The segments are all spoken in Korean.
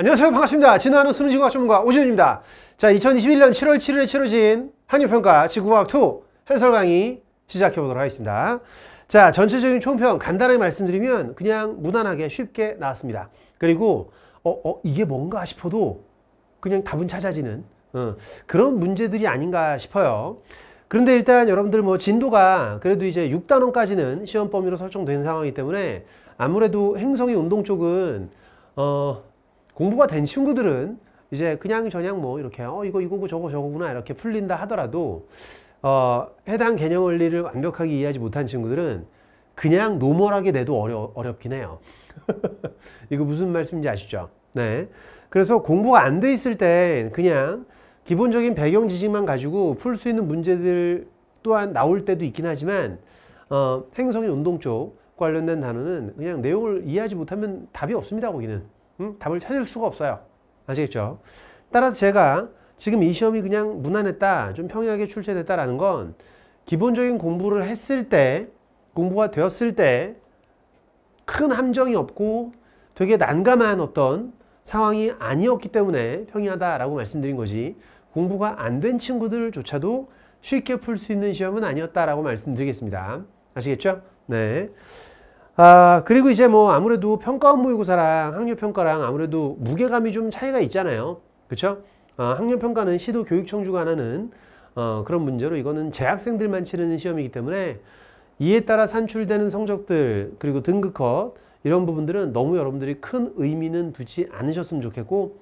안녕하세요 반갑습니다 진화하는 수능 지구학 전문가 오지훈입니다자 2021년 7월 7일에 치러진 학력평가 지구학2 과 해설 강의 시작해 보도록 하겠습니다 자 전체적인 총평 간단하게 말씀드리면 그냥 무난하게 쉽게 나왔습니다 그리고 어, 어 이게 뭔가 싶어도 그냥 답은 찾아지는 어, 그런 문제들이 아닌가 싶어요 그런데 일단 여러분들 뭐 진도가 그래도 이제 6단원까지는 시험 범위로 설정된 상황이기 때문에 아무래도 행성의 운동 쪽은 어 공부가 된 친구들은 이제 그냥 저냥 뭐 이렇게 어 이거 이거고 저거 저거구나 이렇게 풀린다 하더라도 어 해당 개념 원리를 완벽하게 이해하지 못한 친구들은 그냥 노멀하게 내도 어려, 어렵긴 해요. 이거 무슨 말씀인지 아시죠? 네. 그래서 공부가 안 돼 있을 땐 그냥 기본적인 배경 지식만 가지고 풀 수 있는 문제들 또한 나올 때도 있긴 하지만 어, 행성의 운동 쪽 관련된 단어는 그냥 내용을 이해하지 못하면 답이 없습니다. 거기는. 음? 답을 찾을 수가 없어요. 아시겠죠? 따라서 제가 지금 이 시험이 그냥 무난했다, 좀 평이하게 출제됐다라는 건 기본적인 공부를 했을 때, 공부가 되었을 때 큰 함정이 없고 되게 난감한 어떤 상황이 아니었기 때문에 평이하다라고 말씀드린 거지 공부가 안 된 친구들조차도 쉽게 풀 수 있는 시험은 아니었다라고 말씀드리겠습니다. 아시겠죠? 네. 아, 그리고 이제 뭐 아무래도 평가원 모의고사랑 학력평가랑 아무래도 무게감이 좀 차이가 있잖아요. 그렇죠 아, 학력평가는 시도 교육청주가 하는 어, 그런 문제로 이거는 재학생들만 치르는 시험이기 때문에 이에 따라 산출되는 성적들 그리고 등급컷 이런 부분들은 너무 여러분들이 큰 의미는 두지 않으셨으면 좋겠고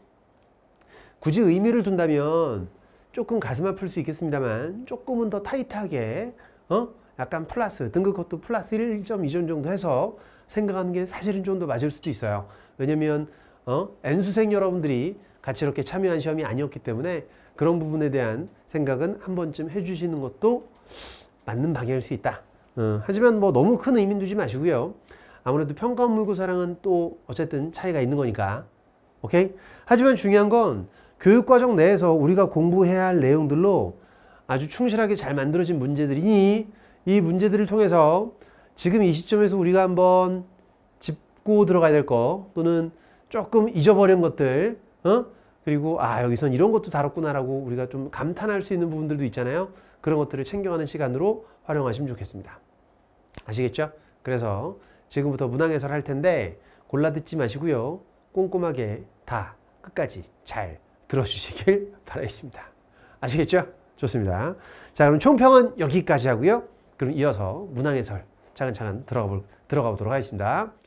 굳이 의미를 둔다면 조금 가슴 아플 수 있겠습니다만 조금은 더 타이트하게 어? 약간 플러스 등급 것도 플러스 1.2점 정도 해서 생각하는 게 사실은 좀 더 맞을 수도 있어요. 왜냐면 어? N수생 여러분들이 같이 이렇게 참여한 시험이 아니었기 때문에 그런 부분에 대한 생각은 한 번쯤 해주시는 것도 맞는 방향일 수 있다. 어, 하지만 뭐 너무 큰 의미 두지 마시고요. 아무래도 평가 물고사랑은 또 어쨌든 차이가 있는 거니까. 오케이? 하지만 중요한 건 교육과정 내에서 우리가 공부해야 할 내용들로 아주 충실하게 잘 만들어진 문제들이니 이 문제들을 통해서 지금 이 시점에서 우리가 한번 짚고 들어가야 될거 또는 조금 잊어버린 것들 어? 그리고 아 여기선 이런 것도 다뤘구나라고 우리가 좀 감탄할 수 있는 부분들도 있잖아요. 그런 것들을 챙겨가는 시간으로 활용하시면 좋겠습니다. 아시겠죠? 그래서 지금부터 문항 해설 할 텐데 골라 듣지 마시고요. 꼼꼼하게 다 끝까지 잘 들어주시길 바라겠습니다. 아시겠죠? 좋습니다. 자 그럼 총평은 여기까지 하고요. 그럼 이어서 문항 해설 차근차근 들어가, 들어가 보도록 하겠습니다.